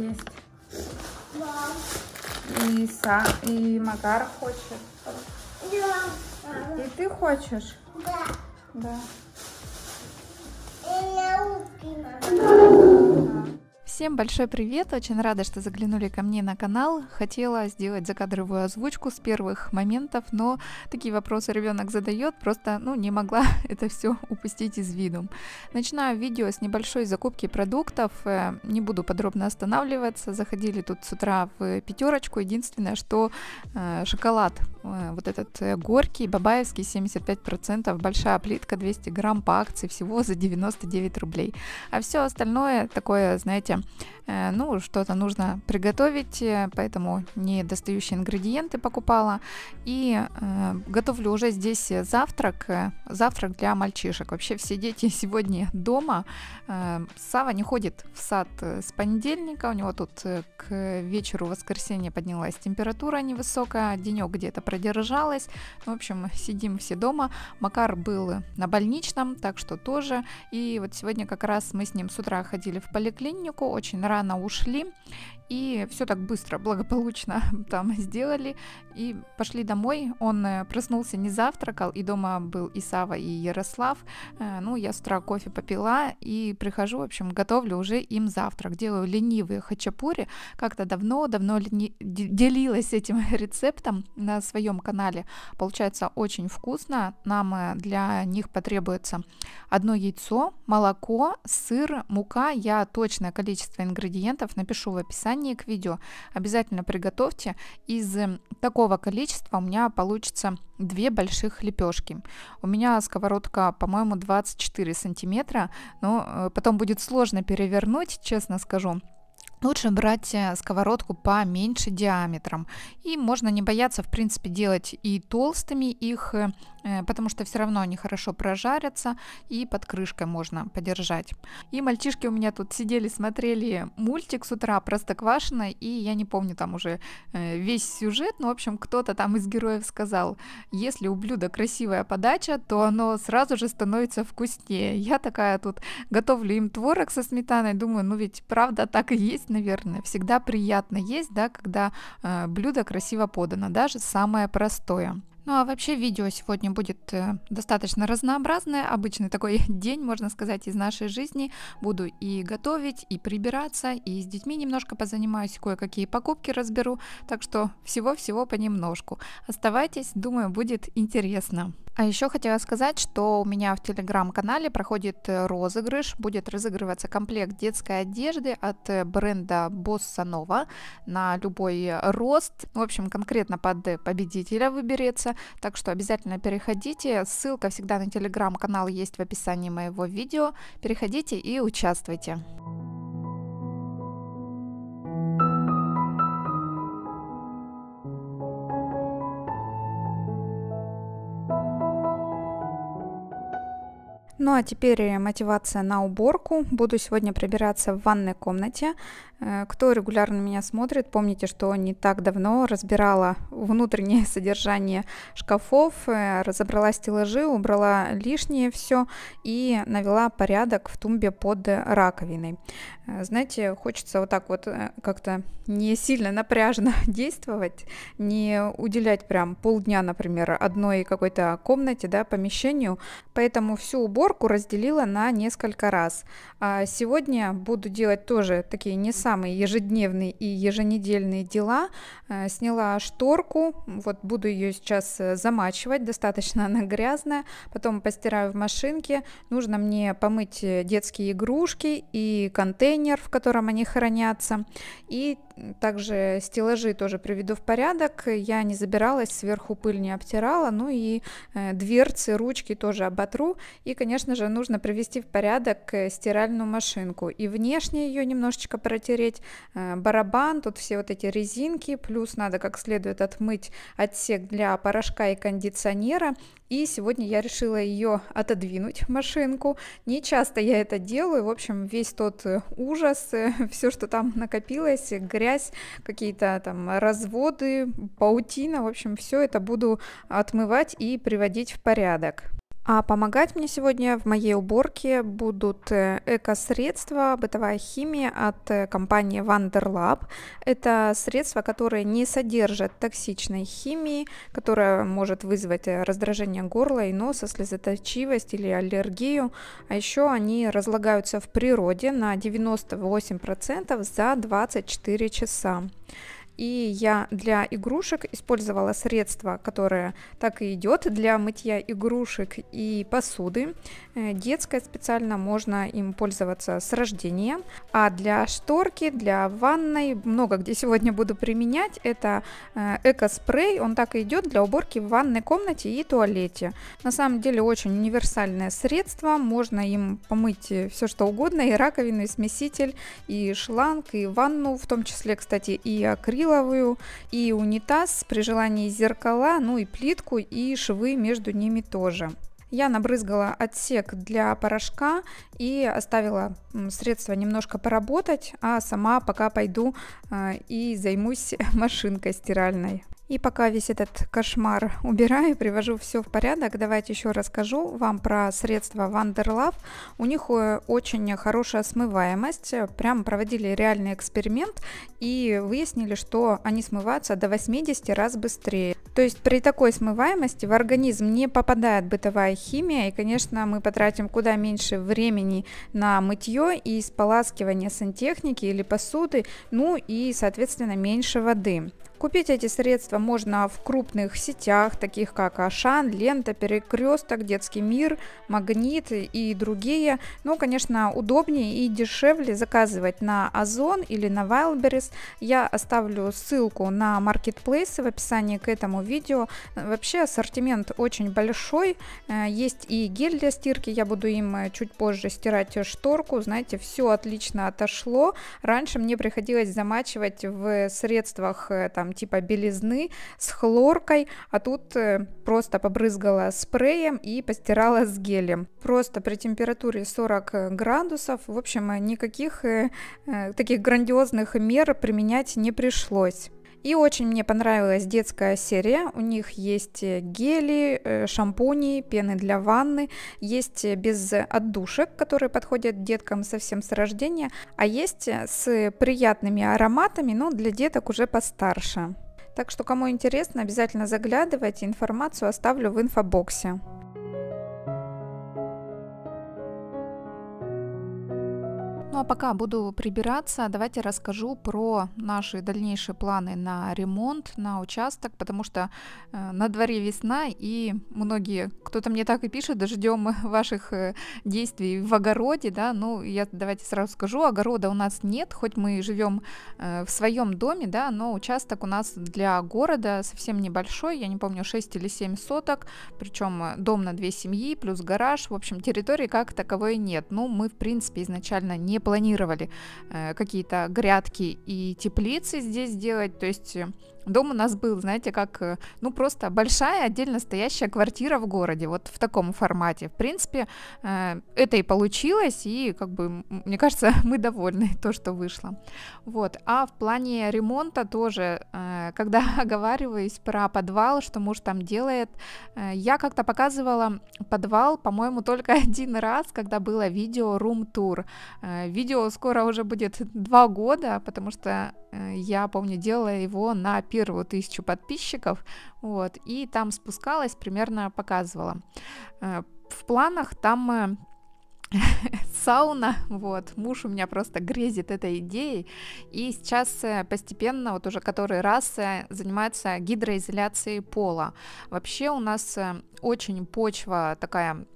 есть. И, са, и Магар хочет. Да. И ты хочешь? Да. Да. И науки Всем большой привет! Очень рада, что заглянули ко мне на канал. Хотела сделать закадровую озвучку с первых моментов, но такие вопросы ребенок задает, просто ну, не могла это все упустить из виду. Начинаю видео с небольшой закупки продуктов. Э, не буду подробно останавливаться. Заходили тут с утра в пятерочку. Единственное, что э, шоколад э, вот этот горький, бабаевский, 75%, большая плитка, 200 грамм по акции, всего за 99 рублей. А все остальное такое, знаете, Э, ну, что-то нужно приготовить, э, поэтому недостающие ингредиенты покупала. И э, готовлю уже здесь э, завтрак, завтрак для мальчишек. Вообще все дети сегодня дома. Э, Сава не ходит в сад с понедельника, у него тут к вечеру воскресенья поднялась температура невысокая, денек где-то продержалась. В общем, сидим все дома. Макар был на больничном, так что тоже. И вот сегодня как раз мы с ним с утра ходили в поликлинику, очень рано ушли и все так быстро, благополучно там сделали. И пошли домой. Он э, проснулся, не завтракал. И дома был и Сава, и Ярослав. Э, ну, я с утра кофе попила и прихожу, в общем, готовлю уже им завтрак. Делаю ленивые хачапури. Как-то давно-давно лени... делилась этим рецептом на своем канале. Получается очень вкусно. Нам э, для них потребуется одно яйцо, молоко, сыр, мука. Я точное количество ингредиентов напишу в описании описании к видео. Обязательно приготовьте. Из эм, такого количества у меня получится две больших лепешки. У меня сковородка, по-моему, 24 сантиметра, но э, потом будет сложно перевернуть, честно скажу. Лучше брать э, сковородку поменьше диаметром. И можно не бояться, в принципе, делать и толстыми их э, Э, потому что все равно они хорошо прожарятся и под крышкой можно подержать. И мальчишки у меня тут сидели, смотрели мультик с утра Простоквашино, и я не помню там уже э, весь сюжет, но в общем кто-то там из героев сказал, если у блюда красивая подача, то оно сразу же становится вкуснее. Я такая тут готовлю им творог со сметаной, думаю, ну ведь правда так и есть, наверное. Всегда приятно есть, да, когда э, блюдо красиво подано, даже самое простое. Ну а вообще видео сегодня будет э, достаточно разнообразное, обычный такой день, можно сказать, из нашей жизни. Буду и готовить, и прибираться, и с детьми немножко позанимаюсь, кое-какие покупки разберу, так что всего-всего понемножку. Оставайтесь, думаю, будет интересно. А еще хотела сказать, что у меня в телеграм-канале проходит э, розыгрыш. Будет разыгрываться комплект детской одежды от э, бренда Босса Нова на любой э, рост. В общем, конкретно под победителя выберется. Так что обязательно переходите. Ссылка всегда на телеграм-канал есть в описании моего видео. Переходите и участвуйте. Ну а теперь э, мотивация на уборку. Буду сегодня прибираться в ванной комнате. Э, кто регулярно меня смотрит, помните, что не так давно разбирала внутреннее содержание шкафов, э, разобрала стеллажи, убрала лишнее все и навела порядок в тумбе под раковиной. Знаете, хочется вот так вот как-то не сильно напряжно действовать, не уделять прям полдня, например, одной какой-то комнате, да, помещению, поэтому всю уборку коробку разделила на несколько раз. А, сегодня буду делать тоже такие не самые ежедневные и еженедельные дела. А, сняла шторку, вот буду ее сейчас э, замачивать, достаточно она грязная, потом постираю в машинке. Нужно мне помыть э, детские игрушки и контейнер, в котором они хранятся. И также стеллажи тоже приведу в порядок. Я не забиралась, сверху пыль не обтирала, ну и э, дверцы, ручки тоже оботру. И, конечно, конечно же, нужно привести в порядок э, стиральную машинку и внешне ее немножечко протереть, э, барабан, тут все вот эти резинки, плюс надо как следует отмыть отсек для порошка и кондиционера, и сегодня я решила ее отодвинуть, машинку. Не часто я это делаю, в общем, весь тот э, ужас, все, что там накопилось, грязь, какие-то там разводы, паутина, в общем, все это буду отмывать и приводить в порядок. А помогать мне сегодня в моей уборке будут э, эко-средства бытовая химия от э, компании Wanderlab. Это средства, которые не содержат токсичной химии, которая может вызвать э, раздражение горла и носа, слезоточивость или аллергию. А еще они разлагаются в природе на 98% за 24 часа. И я для игрушек использовала средство, которое так и идет для мытья игрушек и посуды. Э, детское специально можно им пользоваться с рождения. А для шторки, для ванной, много где сегодня буду применять, это э, эко-спрей. Он так и идет для уборки в ванной комнате и туалете. На самом деле очень универсальное средство. Можно им помыть э, все что угодно, и раковину, и смеситель, и шланг, и ванну, в том числе, кстати, и акрил акриловую и унитаз, при желании зеркала, ну и плитку и швы между ними тоже. Я набрызгала отсек для порошка и оставила средство немножко поработать, а сама пока пойду э, и займусь машинкой стиральной. И пока весь этот кошмар убираю, привожу все в порядок, давайте еще расскажу вам про средства Wonderlove. У них э, очень хорошая смываемость. Прям проводили реальный эксперимент и выяснили, что они смываются до 80 раз быстрее. То есть при такой смываемости в организм не попадает бытовая химия, и, конечно, мы потратим куда меньше времени на мытье и споласкивание сантехники или посуды, ну и, соответственно, меньше воды. Купить эти средства можно в крупных сетях, таких как Ашан, Лента, Перекресток, Детский мир, Магнит и другие. Но, конечно, удобнее и дешевле заказывать на Озон или на Wildberries. Я оставлю ссылку на маркетплейсы в описании к этому видео. Вообще ассортимент очень большой. Э, есть и гель для стирки, я буду им э, чуть позже стирать шторку. Знаете, все отлично отошло. Раньше мне приходилось замачивать в средствах э, там там типа белизны с хлоркой, а тут э, просто побрызгала спреем и постирала с гелем. Просто при температуре 40 э, градусов, в общем, никаких э, таких грандиозных мер применять не пришлось. И очень мне понравилась детская серия. У них есть э, гели, э, шампуни, пены для ванны, есть э, без отдушек, которые подходят деткам совсем с рождения, а есть с приятными ароматами, но для деток уже постарше. Так что, кому интересно, обязательно заглядывайте, информацию оставлю в инфобоксе. Ну а пока буду прибираться, давайте расскажу про наши дальнейшие планы на ремонт, на участок, потому что э, на дворе весна и многие, кто-то мне так и пишет, ждем ваших э, действий в огороде, да, ну я давайте сразу скажу, огорода у нас нет, хоть мы живем э, в своем доме, да, но участок у нас для города совсем небольшой, я не помню, 6 или 7 соток, причем э, дом на две семьи плюс гараж, в общем территории как таковой нет, ну мы в принципе изначально не планировали э, какие-то грядки и теплицы здесь делать, то есть э, Дом у нас был, знаете, как, э, ну, просто большая отдельно стоящая квартира в городе, вот в таком формате. В принципе, э, это и получилось, и, как бы, мне кажется, мы довольны то, что вышло. Вот, а в плане ремонта тоже, э, когда оговариваюсь про подвал, что муж там делает, я как-то показывала подвал, по-моему, только один раз, когда было видео рум-тур. Видео скоро уже будет два года, потому что я, помню, делала его на первом Кирова тысячу подписчиков, вот, и там спускалась, примерно показывала. Э, в планах там э, сауна, вот, муж у меня просто грезит этой идеей, и сейчас э, постепенно, вот уже который раз, занимается гидроизоляцией пола. Вообще у нас очень почва такая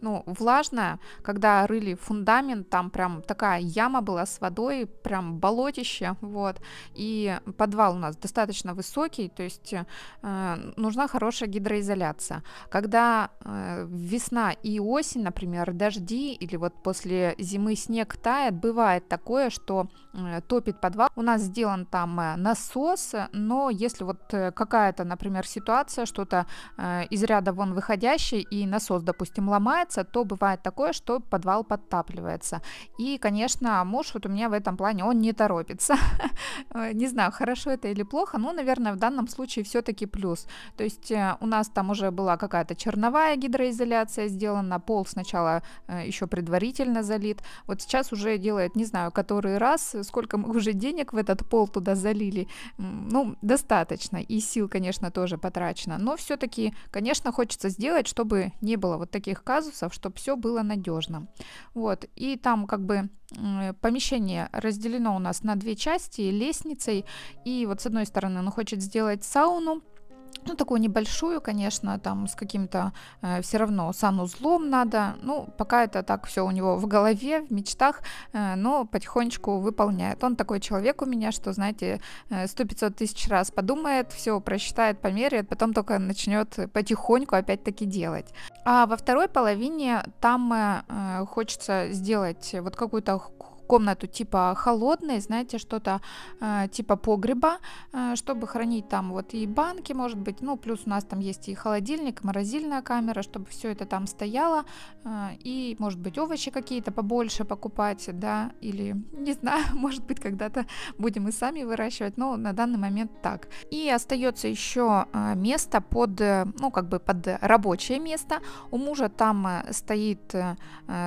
ну, влажная, когда рыли фундамент, там прям такая яма была с водой, прям болотище, вот, и подвал у нас достаточно высокий, то есть э, нужна хорошая гидроизоляция. Когда э, весна и осень, например, дожди или вот после зимы снег тает, бывает такое, что э, топит подвал. У нас сделан там э, насос, но если вот э, какая-то, например, ситуация, что-то э, из ряда вон выходящее и насос, допустим, ломает, подниматься, то бывает такое, что подвал подтапливается. И, конечно, муж вот у меня в этом плане, он не торопится. Э, не знаю, хорошо это или плохо, но, наверное, в данном случае все-таки плюс. То есть э, у нас там уже была какая-то черновая гидроизоляция сделана, пол сначала э, еще предварительно залит. Вот сейчас уже делает, не знаю, который раз, сколько мы уже денег в этот пол туда залили. Ну, достаточно. И сил, конечно, тоже потрачено. Но все-таки, конечно, хочется сделать, чтобы не было вот таких казусов, ресурсов, чтобы все было надежно. Вот. И там как бы помещение разделено у нас на две части лестницей. И вот с одной стороны он хочет сделать сауну, ну, такую небольшую, конечно, там с каким-то э, все равно санузлом надо. Ну, пока это так все у него в голове, в мечтах, э, но потихонечку выполняет. Он такой человек у меня, что, знаете, э, сто пятьсот тысяч раз подумает, все просчитает, померяет, потом только начнет потихоньку опять-таки делать. А во второй половине там э, э хочется сделать вот какую-то комнату типа холодной, знаете, что-то э, типа погреба, э, чтобы хранить там вот и банки, может быть, ну, плюс у нас там есть и холодильник, морозильная камера, чтобы все это там стояло, э, и, может быть, овощи какие-то побольше покупать, да, или, не знаю, может быть, когда-то будем и сами выращивать, но на данный момент так. И остается еще э, место под, э, ну, как бы под рабочее место. У мужа там э, стоит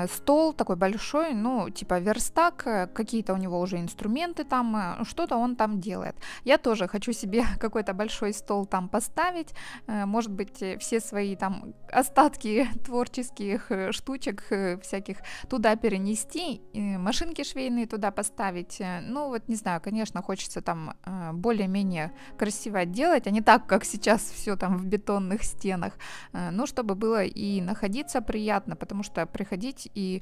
стол такой большой, ну, типа верстак, как, э, какие-то у него уже инструменты там, э, что-то он там делает. Я тоже хочу себе какой-то большой стол там поставить, э, может быть, все свои там остатки творческих штучек всяких туда перенести, машинки швейные туда поставить. Ну, вот не знаю, конечно, хочется там более-менее красиво делать, а не так, как сейчас все там в бетонных стенах. Ну, чтобы было и находиться приятно, потому что приходить и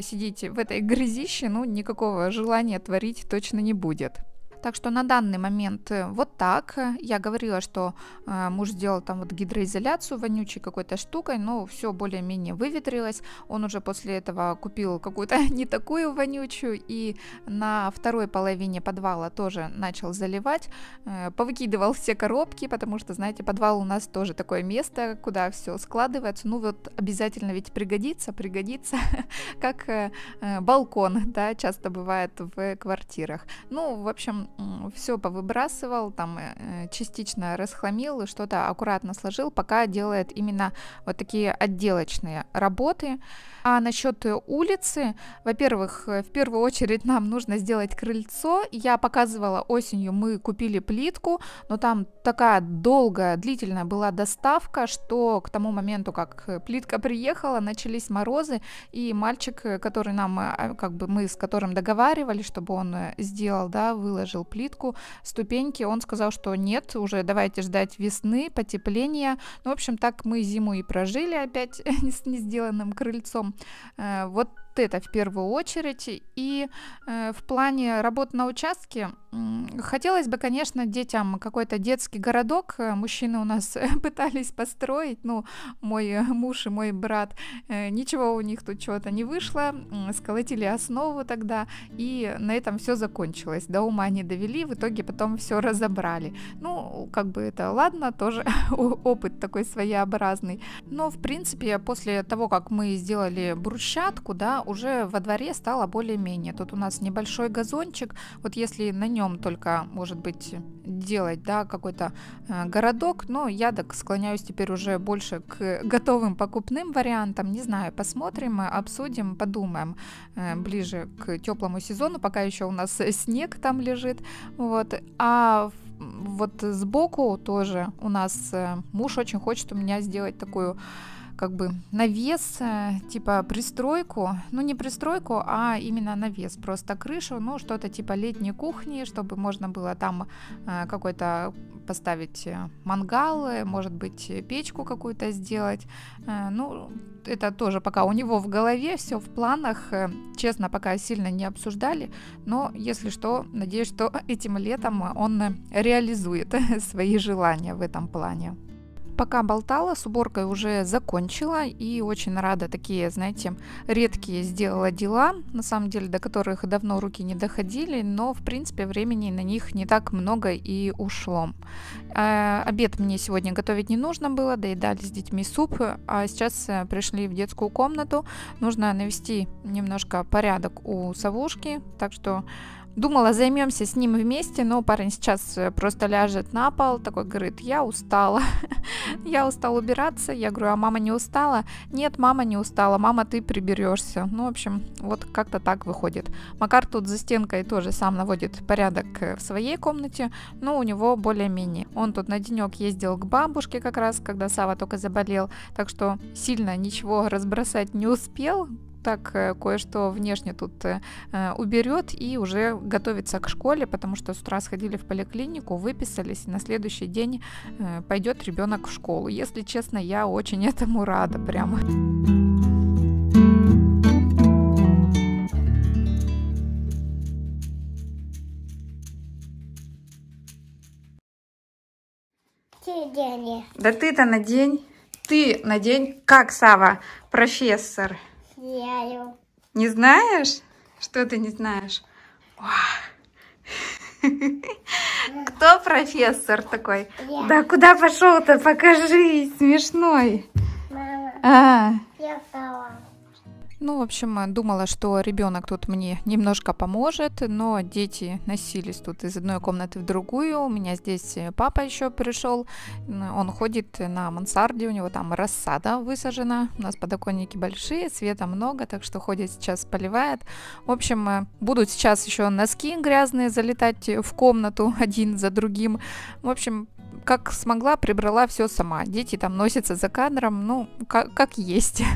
сидеть в этой грязище, ну, никакого желания творить точно не будет. Так что на данный момент э, вот так. Я говорила, что э, муж сделал там вот гидроизоляцию вонючей какой-то штукой, но все более-менее выветрилось. Он уже после этого купил какую-то не такую вонючую и на второй половине подвала тоже начал заливать. Э, повыкидывал все коробки, потому что, знаете, подвал у нас тоже такое место, куда все складывается. Ну вот обязательно ведь пригодится, пригодится, как балкон, да, часто бывает в квартирах. Ну, в общем, все повыбрасывал, там э, э, частично расхламил, что-то аккуратно сложил, пока делает именно вот такие отделочные работы. А насчет улицы, во-первых, э, в первую очередь нам нужно сделать крыльцо. Я показывала осенью, мы купили плитку, но там такая долгая, длительная была доставка, что к тому моменту, как плитка приехала, начались морозы, и мальчик, который нам, а, как бы мы с которым договаривались, чтобы он сделал, да, выложил плитку, ступеньки. Он сказал, что нет, уже давайте ждать весны, потепления. Ну, в общем, так мы зиму и прожили опять с сделанным крыльцом. Э, вот это в первую очередь. И э, в плане работы на участке э, хотелось бы, конечно, детям какой-то детский городок. Мужчины у нас пытались построить, ну, мой э, муж и мой брат, э, ничего у них тут чего-то не вышло, э, сколотили основу тогда, и на этом все закончилось. До ума не довели, в итоге потом все разобрали. Ну, как бы это, ладно, тоже опыт такой своеобразный. Но, в принципе, после того, как мы сделали брусчатку, да, уже во дворе стала более-менее. Тут у нас небольшой газончик. Вот если на нем только, может быть, делать да, какой-то э, городок, но я так склоняюсь теперь уже больше к готовым покупным вариантам. Не знаю, посмотрим, э, обсудим, подумаем э, ближе к теплому сезону, пока еще у нас снег там лежит. Вот. А вот сбоку тоже у нас муж очень хочет у меня сделать такую как бы навес, э, типа пристройку, ну не пристройку, а именно навес, просто крышу, ну что-то типа летней кухни, чтобы можно было там э, какой-то поставить э, мангалы, может быть печку какую-то сделать, ну это тоже пока у него в голове, все в планах, честно, пока сильно не обсуждали, но если что, надеюсь, что этим летом он реализует свои желания в этом плане пока болтала, с уборкой уже закончила и очень рада. Такие, знаете, редкие сделала дела, на самом деле, до которых давно руки не доходили, но, в принципе, времени на них не так много и ушло. Э, обед мне сегодня готовить не нужно было, доедали с детьми суп, а сейчас э, пришли в детскую комнату. Нужно навести немножко порядок у совушки, так что... Думала, займемся с ним вместе, но парень сейчас э, просто ляжет на пол, такой говорит, я устала, я устала убираться, я говорю, а мама не устала? Нет, мама не устала, мама, ты приберешься. Ну, в общем, вот как-то так выходит. Макар тут за стенкой тоже сам наводит порядок э, в своей комнате, но у него более-менее. Он тут на денек ездил к бабушке как раз, когда Сава только заболел, так что сильно ничего разбросать не успел, так э, кое-что внешне тут э, э, уберет и уже готовится к школе, потому что с утра сходили в поликлинику, выписались, и на следующий день пойдет ребенок в школу. Если честно, я очень этому рада прямо. Да ты-то на день, ты на день, как Сава, профессор знаю. Не знаешь? Что ты не знаешь? Кто профессор такой? Я. Да куда пошел-то? Покажи, смешной. Мама, а. я стала. Ну, в общем, э, думала, что ребенок тут мне немножко поможет, но дети носились тут из одной комнаты в другую. У меня здесь э, папа еще пришел, он ходит на мансарде, у него там рассада высажена, у нас подоконники большие, света много, так что ходит сейчас, поливает. В общем, э, будут сейчас еще носки грязные залетать в комнату один за другим. В общем, как смогла, прибрала все сама. Дети там носятся за кадром, ну, как, как есть.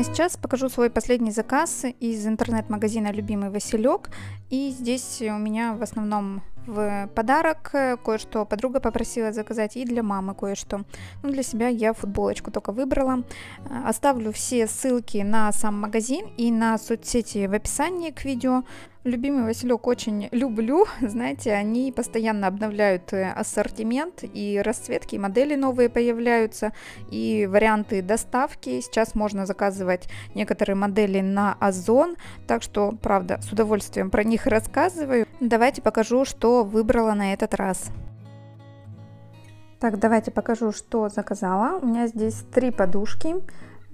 А сейчас покажу свой последний заказ из интернет-магазина «Любимый Василек». И здесь у меня в основном в подарок э, кое-что подруга попросила заказать и для мамы кое-что. Ну, для себя я футболочку только выбрала. Э, оставлю все ссылки на сам магазин и на соцсети в описании к видео. Любимый Василек очень люблю. Знаете, они постоянно обновляют э, ассортимент, и расцветки, и модели новые появляются, и варианты доставки. Сейчас можно заказывать некоторые модели на Озон, так что, правда, с удовольствием про них рассказываю. Давайте покажу, что выбрала на этот раз. Так, давайте покажу, что заказала. У меня здесь три подушки.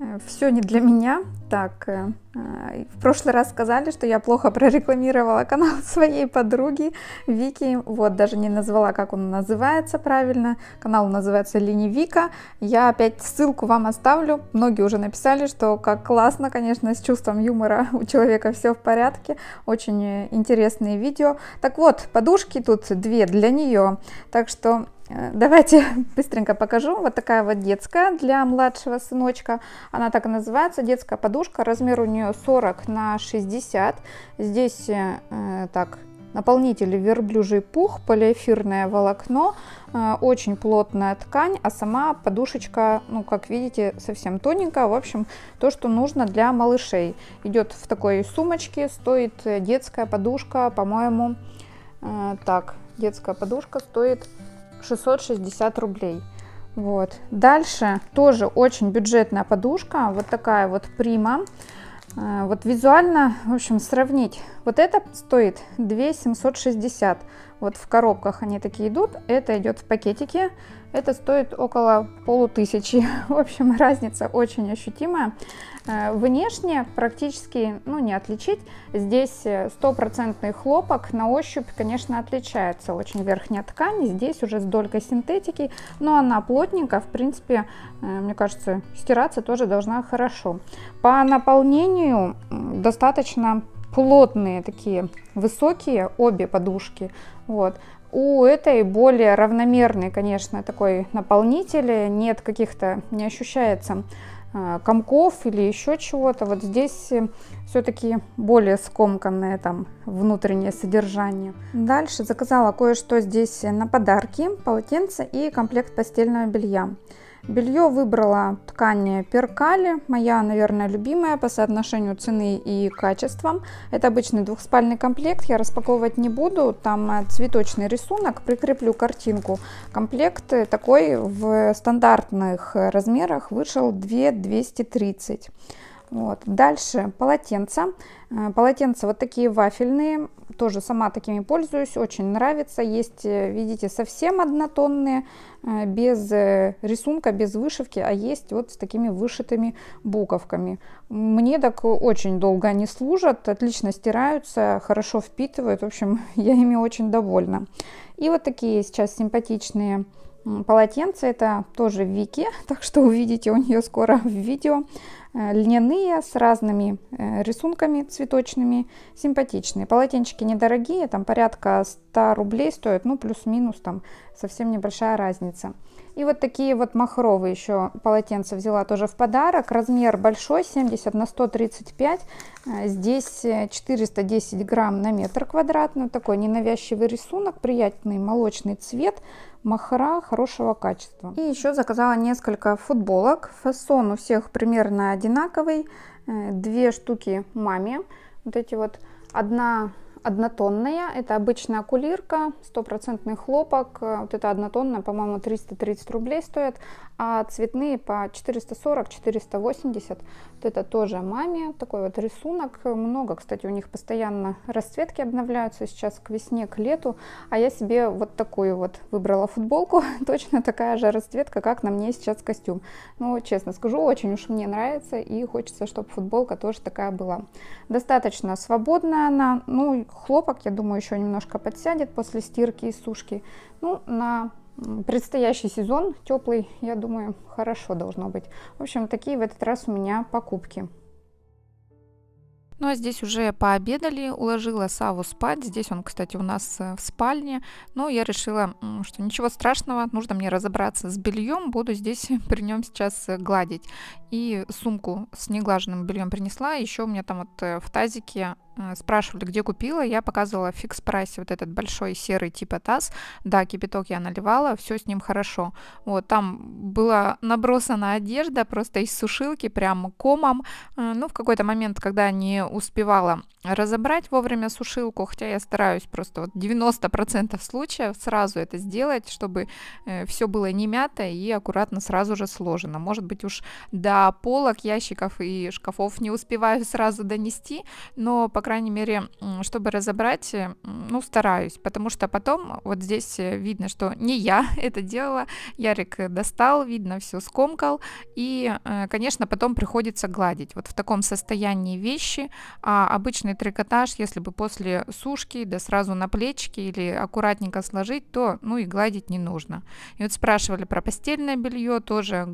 Э, все не для меня. Так, э, э, в прошлый раз сказали, что я плохо прорекламировала канал своей подруги Вики. Вот, даже не назвала, как он называется правильно. Канал называется Лини Вика. Я опять ссылку вам оставлю. Многие уже написали, что как классно, конечно, с чувством юмора у человека все в порядке. Очень интересные видео. Так вот, подушки тут две для нее. Так что Э, давайте быстренько покажу. Вот такая вот детская для младшего сыночка. Она так и называется, детская подушка. Размер у нее 40 на 60. Здесь э, э, так наполнитель верблюжий пух, полиэфирное волокно, э, очень плотная ткань, а сама подушечка, ну, как видите, совсем тоненькая. В общем, то, что нужно для малышей. Идет в такой сумочке, стоит детская подушка, по-моему, э, так, детская подушка стоит 660 рублей. Вот. Дальше тоже очень бюджетная подушка, вот такая вот прима. Э, вот визуально, в общем, сравнить. Вот это стоит 2760. Вот в коробках они такие идут. Это идет в пакетике. Это стоит около полутысячи. В общем, разница очень ощутимая. Э, внешне практически ну, не отличить. Здесь э, стопроцентный хлопок на ощупь, конечно, отличается очень верхняя ткань. Здесь уже с долькой синтетики, но она плотненькая. В принципе, э, мне кажется, стираться тоже должна хорошо. По наполнению достаточно плотные такие, высокие обе подушки. Вот. У этой более равномерный, конечно, такой наполнитель, нет каких-то, не ощущается а, комков или еще чего-то. Вот здесь э, все-таки более скомканное там внутреннее содержание. Дальше заказала кое-что здесь на подарки, полотенце и комплект постельного белья. Белье выбрала ткань перкали, моя, наверное, любимая по соотношению цены и качества. Это обычный двухспальный комплект, я распаковывать не буду, там э, цветочный рисунок, прикреплю картинку. Комплект э, такой в стандартных размерах вышел 2230. Вот. Дальше полотенца. Э, полотенца вот такие вафельные, тоже сама такими пользуюсь, очень нравится. Есть, э, видите, совсем однотонные, э, без э, рисунка, без вышивки, а есть вот с такими вышитыми буковками. Мне так очень долго они служат, отлично стираются, хорошо впитывают. В общем, я ими очень довольна. И вот такие сейчас симпатичные Полотенце это тоже в Вике, так что увидите у нее скоро в видео. Э, льняные с разными э, рисунками цветочными, симпатичные. Полотенчики недорогие, там порядка 100 рублей стоят, ну плюс-минус там совсем небольшая разница. И вот такие вот махровые еще полотенца взяла тоже в подарок. Размер большой, 70 на 135. Э, здесь 410 грамм на метр квадратный. Такой ненавязчивый рисунок, приятный молочный цвет махра хорошего качества. И еще заказала несколько футболок. Фасон у всех примерно одинаковый. Э, две штуки маме. Вот эти вот. Одна однотонная. Это обычная окулирка, стопроцентный хлопок. Э, вот это однотонная, по-моему, 330 рублей стоит. А цветные по 440-480. Вот это тоже маме. Такой вот рисунок. Много, кстати, у них постоянно расцветки обновляются сейчас к весне, к лету. А я себе вот такую вот выбрала футболку. Точно такая же расцветка, как на мне сейчас костюм. Ну, честно скажу, очень уж мне нравится. И хочется, чтобы футболка тоже такая была. Достаточно свободная она. Ну, Хлопок, я думаю, еще немножко подсядет после стирки и сушки. Ну, на предстоящий сезон теплый, я думаю, хорошо должно быть. В общем, такие в этот раз у меня покупки. Ну а здесь уже пообедали, уложила Саву спать. Здесь он, кстати, у нас э, в спальне. Но ну, я решила, что ничего страшного, нужно мне разобраться с бельем. Буду здесь при нем сейчас э, гладить. И сумку с неглаженным бельем принесла. Еще у меня там вот э, в тазике спрашивали, где купила, я показывала в фикс прайсе вот этот большой серый типа таз, да, кипяток я наливала, все с ним хорошо, вот, там была набросана одежда просто из сушилки прям комом, ну, в какой-то момент, когда они успевала разобрать вовремя сушилку, хотя я стараюсь просто вот 90% случаев сразу это сделать, чтобы э, все было не мято и аккуратно сразу же сложено. Может быть уж до полок, ящиков и шкафов не успеваю сразу донести, но, по крайней мере, чтобы разобрать, э, ну, стараюсь, потому что потом вот здесь э, видно, что не я это делала, Ярик достал, видно, все скомкал, и, конечно, потом приходится гладить. Вот в таком состоянии вещи а обычный трикотаж, если бы после сушки, да сразу на плечики или аккуратненько сложить, то ну и гладить не нужно. И вот спрашивали про постельное белье тоже,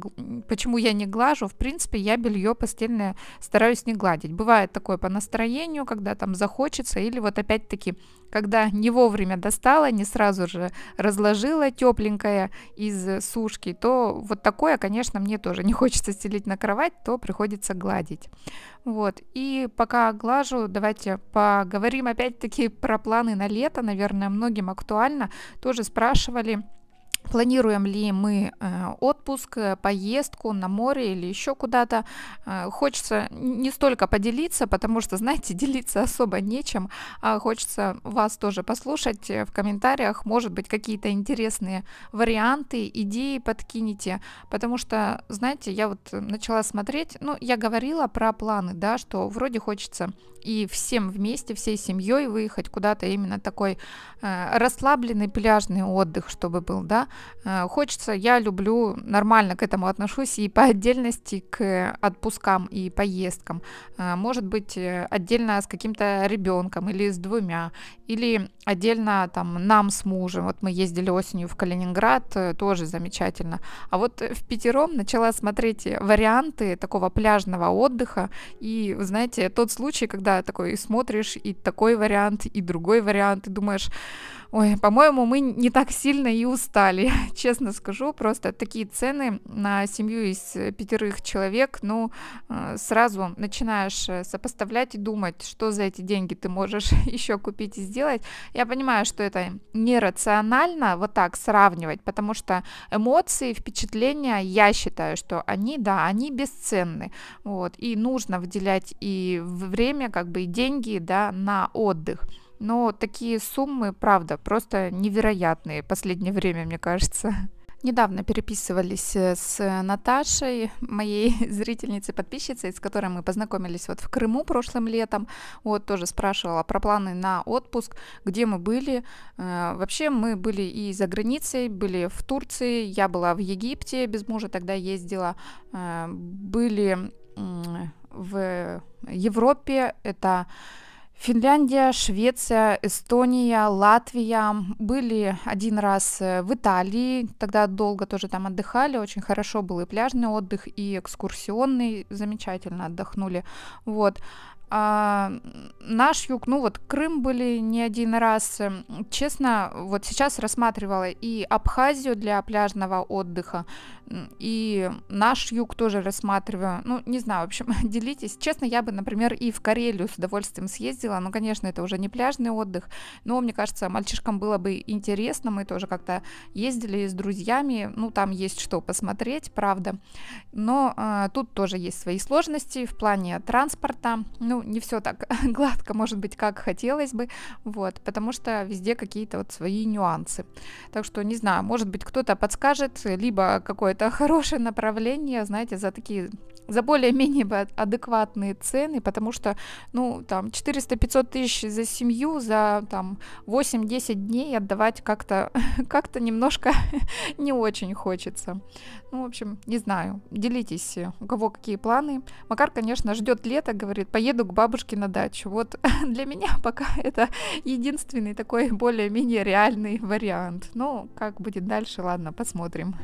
почему я не глажу. В принципе, я белье постельное стараюсь не гладить. Бывает такое по настроению, когда там захочется, или вот опять-таки когда не вовремя достала, не сразу же разложила тепленькое из сушки, то вот такое, конечно, мне тоже не хочется стелить на кровать, то приходится гладить. Вот. И по пока глажу, давайте поговорим опять-таки про планы на лето. Наверное, многим актуально. Тоже спрашивали Планируем ли мы э, отпуск, э, поездку на море или еще куда-то? Э, хочется не столько поделиться, потому что, знаете, делиться особо нечем, а хочется вас тоже послушать в комментариях. Может быть, какие-то интересные варианты, идеи подкинете, потому что, знаете, я вот начала смотреть, ну, я говорила про планы, да, что вроде хочется и всем вместе, всей семьей выехать куда-то именно такой э, расслабленный пляжный отдых, чтобы был, да, Э, хочется, я люблю, нормально к этому отношусь и по отдельности к отпускам и поездкам. Э, может быть, э, отдельно с каким-то ребенком или с двумя, или отдельно там нам с мужем. Вот мы ездили осенью в Калининград, тоже замечательно. А вот в пятером начала смотреть варианты такого пляжного отдыха. И, знаете, тот случай, когда такой смотришь и такой вариант, и другой вариант, и думаешь, ой, по-моему, мы не так сильно и устали порадовали, честно скажу. Просто такие цены на семью из пятерых человек, ну, э, сразу начинаешь э, сопоставлять и думать, что за эти деньги ты можешь еще купить и сделать. Я понимаю, что это нерационально вот так сравнивать, потому что эмоции, впечатления, я считаю, что они, да, они бесценны. Вот, и нужно выделять и время, как бы и деньги, да, на отдых. Но такие суммы, правда, просто невероятные последнее время, мне кажется. Недавно переписывались э, с Наташей, моей зрительницей, подписчицей, с которой мы познакомились вот в Крыму прошлым летом. Вот тоже спрашивала про планы на отпуск, где мы были. Э, вообще мы были и за границей, были в Турции, я была в Египте, без мужа тогда ездила. Э, были в Европе, это Финляндия, Швеция, Эстония, Латвия. Были один раз э, в Италии, тогда долго тоже там отдыхали, очень хорошо был и пляжный отдых, и экскурсионный, замечательно отдохнули. Вот. А, наш юг, ну вот Крым были не один раз. Эм, честно, вот сейчас рассматривала и Абхазию для пляжного отдыха, и наш юг тоже рассматриваю. Ну, не знаю, в общем, делитесь. Честно, я бы, например, и в Карелию с удовольствием съездила. Ну, конечно, это уже не пляжный отдых, но мне кажется, мальчишкам было бы интересно. Мы тоже как-то ездили с друзьями. Ну, там есть что посмотреть, правда. Но а, тут тоже есть свои сложности в плане транспорта. Ну, ну, не все так гладко, может быть, как хотелось бы, вот, потому что везде какие-то вот свои нюансы. Так что, не знаю, может быть, кто-то подскажет, либо какое-то хорошее направление, знаете, за такие за более-менее адекватные цены, потому что, ну, там, 400-500 тысяч за семью, за, там, 8-10 дней отдавать как-то как то немножко не очень хочется. Ну, в общем, не знаю, делитесь, э, у кого какие планы. Макар, конечно, ждет лето, говорит, поеду к бабушке на дачу. Вот для меня пока это единственный такой более-менее реальный вариант. Ну, как будет дальше, ладно, посмотрим.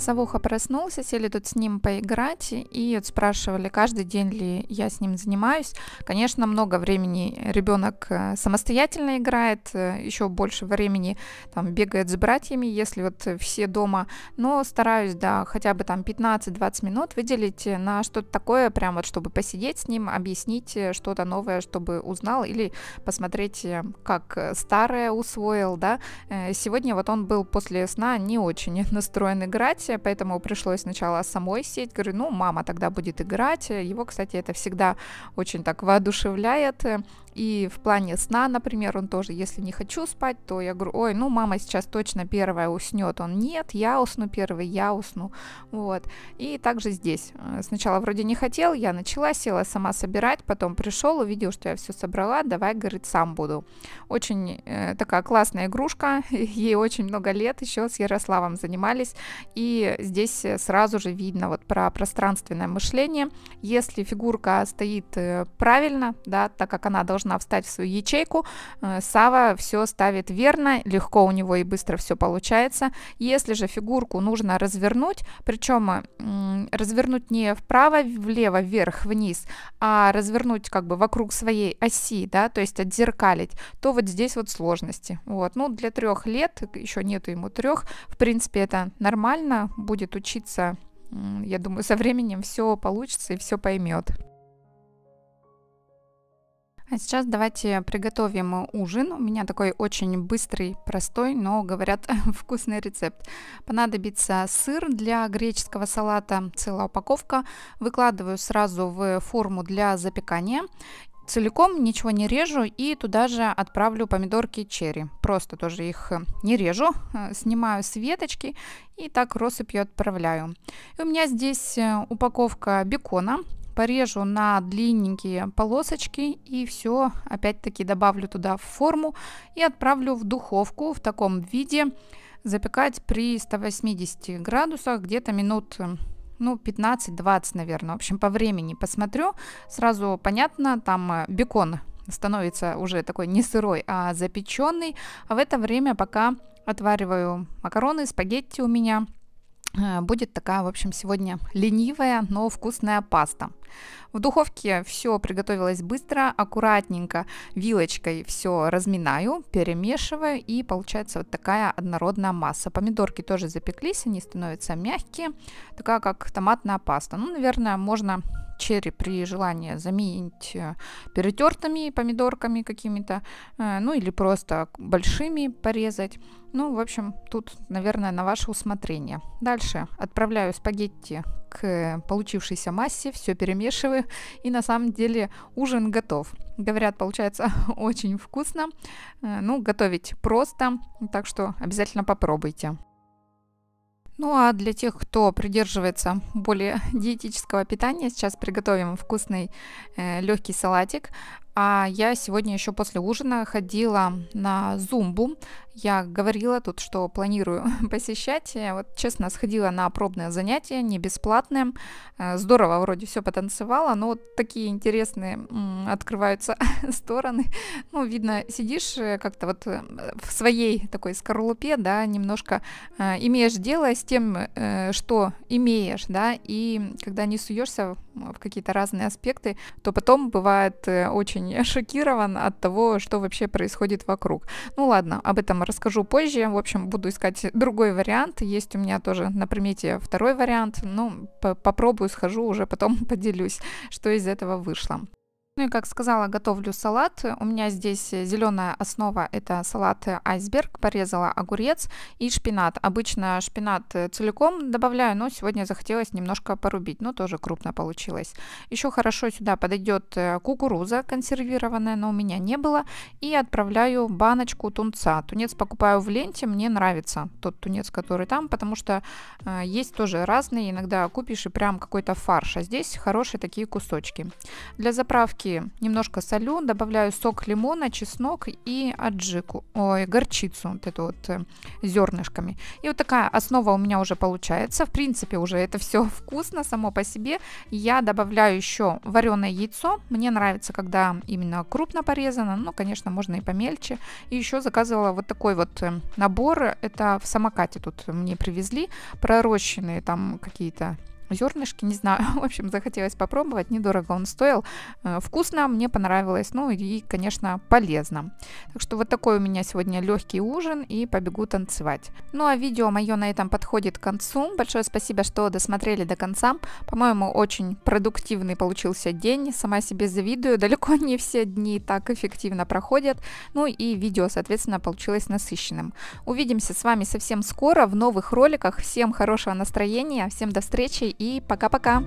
Савуха проснулся, сели тут с ним поиграть и вот спрашивали, каждый день ли я с ним занимаюсь. Конечно, много времени ребенок э, самостоятельно играет, э, еще больше времени там бегает с братьями, если вот все дома, но стараюсь, да, хотя бы там 15-20 минут выделить на что-то такое, прям вот чтобы посидеть с ним, объяснить э, что-то новое, чтобы узнал или посмотреть, как старое усвоил, да. Сегодня вот он был после сна не очень настроен играть, занятия, поэтому пришлось сначала самой сеть. Говорю, ну, мама тогда будет играть. Его, кстати, это всегда очень так воодушевляет. И в плане сна, например, он тоже, если не хочу спать, то я говорю, ой, ну мама сейчас точно первая уснет. Он нет, я усну первый, я усну. Вот. И также здесь. Э, сначала вроде не хотел, я начала, села сама собирать, потом пришел, увидел, что я все собрала, давай, говорит, сам буду. Очень э, такая классная игрушка, ей очень много лет, еще с Ярославом занимались. И здесь э, сразу же видно вот про пространственное мышление. Если фигурка стоит э, правильно, да, так как она должна нужно встать в свою ячейку. Э, Сава все ставит верно, легко у него и быстро все получается. Если же фигурку нужно развернуть, причем э, развернуть не вправо, влево, вверх, вниз, а развернуть как бы вокруг своей оси, да, то есть отзеркалить, то вот здесь вот сложности. Вот, ну для трех лет, еще нету ему трех, в принципе это нормально, будет учиться я думаю, со временем все получится и все поймет. А сейчас давайте приготовим ужин. У меня такой очень быстрый, простой, но, говорят, вкусный рецепт. Понадобится сыр для греческого салата, целая упаковка. Выкладываю сразу в форму для запекания целиком ничего не режу и туда же отправлю помидорки черри. Просто тоже их не режу, снимаю с веточки и так россыпью отправляю. И у меня здесь э, упаковка бекона порежу на длинненькие полосочки и все опять-таки добавлю туда в форму и отправлю в духовку в таком виде запекать при 180 градусах где-то минут ну, 15-20, наверное. В общем, по времени посмотрю. Сразу понятно, там э, бекон становится уже такой не сырой, а запеченный. А в это время пока отвариваю макароны, спагетти у меня – Э, будет такая, в общем, сегодня ленивая, но вкусная паста. В духовке все приготовилось быстро, аккуратненько, вилочкой все разминаю, перемешиваю и получается вот такая однородная масса. Помидорки тоже запеклись, они становятся мягкие, такая как томатная паста. Ну, наверное, можно черри при желании заменить э, перетертыми помидорками какими-то, э, ну или просто большими порезать. Ну, в общем, тут, наверное, на ваше усмотрение. Дальше отправляю спагетти к получившейся массе, все перемешиваю, и на самом деле ужин готов. Говорят, получается очень вкусно. Э, ну, готовить просто, так что обязательно попробуйте. Ну а для тех, кто придерживается более диетического питания, сейчас приготовим вкусный э, легкий салатик. А я сегодня еще после ужина ходила на зумбу. Я говорила тут, что планирую посещать. Я вот честно сходила на пробное занятие, не бесплатное. Э, здорово вроде все потанцевала, но вот такие интересные открываются стороны. Ну, видно, сидишь э, как-то вот э, в своей такой скорлупе, да, немножко имеешь дело с тем, что имеешь, да, и когда не суешься в какие-то разные аспекты, то потом бывает очень шокирован от того, что вообще происходит вокруг. Ну ладно, об этом расскажу позже. В общем, буду искать другой вариант. Есть у меня тоже на примете второй вариант. Ну, попробую, схожу, уже потом поделюсь, что из этого вышло. Ну и, как сказала, готовлю салат. У меня здесь зеленая основа – это салат айсберг. Порезала огурец и шпинат. Обычно шпинат целиком добавляю, но сегодня захотелось немножко порубить. Но тоже крупно получилось. Еще хорошо сюда подойдет э, кукуруза консервированная, но у меня не было. И отправляю баночку тунца. Тунец покупаю в ленте, мне нравится тот тунец, который там, потому что э, есть тоже разные. Иногда купишь и прям какой-то фарш, а здесь хорошие такие кусочки. Для заправки лепестки немножко солю, добавляю сок лимона, чеснок и аджику, ой, горчицу, вот эту вот э, зернышками. И вот такая основа у меня уже получается. В принципе, уже это все вкусно само по себе. Я добавляю еще вареное яйцо. Мне нравится, когда именно крупно порезано, ну, конечно, можно и помельче. И еще заказывала вот такой вот э, набор, это в самокате тут мне привезли, пророщенные там какие-то зернышки, не знаю, в общем, захотелось попробовать, недорого он стоил, э, вкусно, мне понравилось, ну и, конечно, полезно. Так что вот такой у меня сегодня легкий ужин и побегу танцевать. Ну а видео мое на этом подходит к концу, большое спасибо, что досмотрели до конца, по-моему, очень продуктивный получился день, сама себе завидую, далеко не все дни так эффективно проходят, ну и видео, соответственно, получилось насыщенным. Увидимся с вами совсем скоро в новых роликах, всем хорошего настроения, всем до встречи и пока-пока!